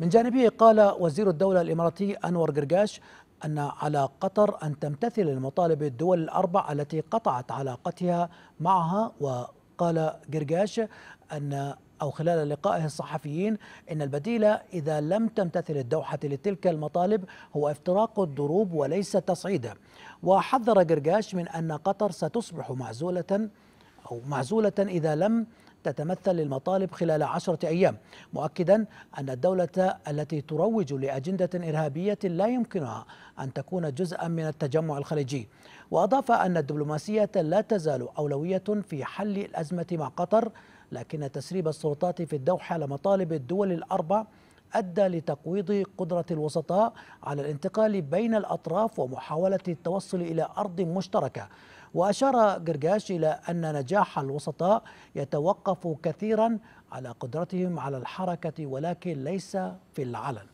من جانبه قال وزير الدولة الإماراتي أنور قرقاش أن على قطر أن تمتثل المطالب الدول الأربع التي قطعت علاقتها معها وقال قرقاش أن أو خلال لقائه الصحفيين إن البديل إذا لم تمتثل الدوحة لتلك المطالب هو افتراق الدروب وليس تصعيده وحذر قرقاش من أن قطر ستصبح معزولة أو معزولة إذا لم تتمثل المطالب خلال عشرة أيام مؤكدا أن الدولة التي تروج لأجندة إرهابية لا يمكنها أن تكون جزءا من التجمع الخليجي وأضاف أن الدبلوماسية لا تزال أولوية في حل الأزمة مع قطر لكن تسريب السلطات في الدوحة لمطالب الدول الأربع أدى لتقويض قدرة الوسطاء على الانتقال بين الأطراف ومحاولة التوصل إلى أرض مشتركة وأشار جرجاش إلى أن نجاح الوسطاء يتوقف كثيرا على قدرتهم على الحركة ولكن ليس في العلن